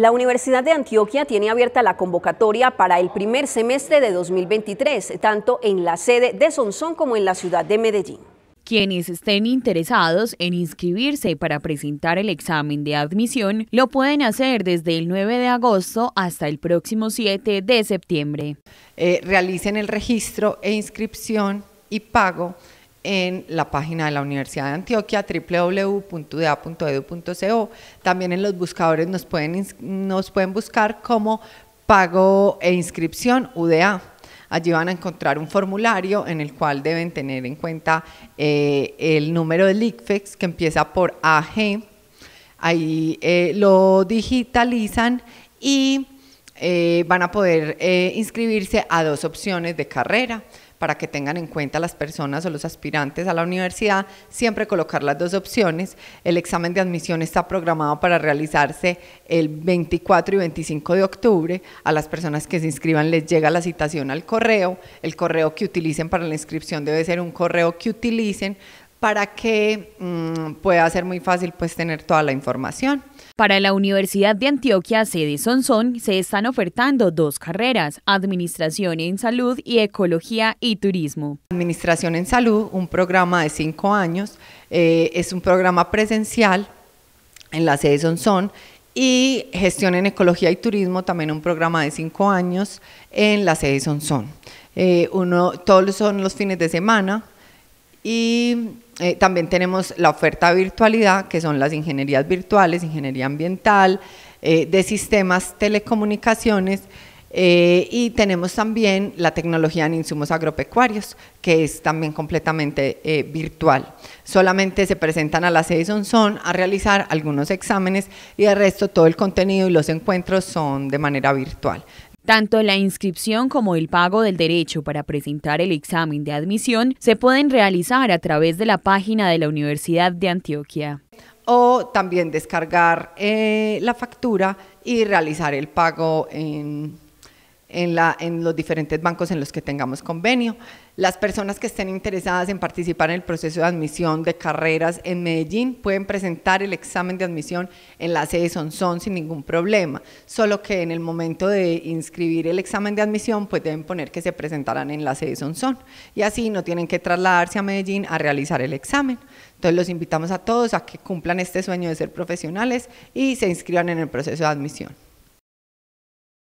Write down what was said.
La Universidad de Antioquia tiene abierta la convocatoria para el primer semestre de 2023, tanto en la sede de Sonsón como en la ciudad de Medellín. Quienes estén interesados en inscribirse para presentar el examen de admisión lo pueden hacer desde el 9 de agosto hasta el próximo 7 de septiembre. Eh, realicen el registro e inscripción y pago en la página de la Universidad de Antioquia, www.uda.edu.co También en los buscadores nos pueden, nos pueden buscar como pago e inscripción UDA. Allí van a encontrar un formulario en el cual deben tener en cuenta eh, el número de LICFEX que empieza por AG. Ahí eh, lo digitalizan y eh, van a poder eh, inscribirse a dos opciones de carrera para que tengan en cuenta las personas o los aspirantes a la universidad, siempre colocar las dos opciones. El examen de admisión está programado para realizarse el 24 y 25 de octubre. A las personas que se inscriban les llega la citación al correo. El correo que utilicen para la inscripción debe ser un correo que utilicen para que mm, pueda ser muy fácil pues tener toda la información. Para la Universidad de Antioquia, sede Sonsón, se están ofertando dos carreras, Administración en Salud y Ecología y Turismo. Administración en Salud, un programa de cinco años, eh, es un programa presencial en la sede Sonsón y Gestión en Ecología y Turismo, también un programa de cinco años en la sede Sonsón. Eh, todos son los fines de semana, y eh, también tenemos la oferta virtualidad, que son las ingenierías virtuales, ingeniería ambiental, eh, de sistemas, telecomunicaciones. Eh, y tenemos también la tecnología en insumos agropecuarios, que es también completamente virtual. Solamente se presentan a la sede Sonson a realizar algunos exámenes y el resto todo el contenido y los encuentros son de manera virtual. Tanto la inscripción como el pago del derecho para presentar el examen de admisión se pueden realizar a través de la página de la Universidad de Antioquia. O también descargar eh, la factura y realizar el pago en en, los diferentes bancos en los que tengamos convenio. Las personas que estén interesadas en participar en el proceso de admisión de carreras en Medellín pueden presentar el examen de admisión en la sede Sonson sin ningún problema, solo que en el momento de inscribir el examen de admisión pues deben poner que se presentarán en la sede Sonson, y así no tienen que trasladarse a Medellín a realizar el examen. Entonces los invitamos a todos a que cumplan este sueño de ser profesionales y se inscriban en el proceso de admisión.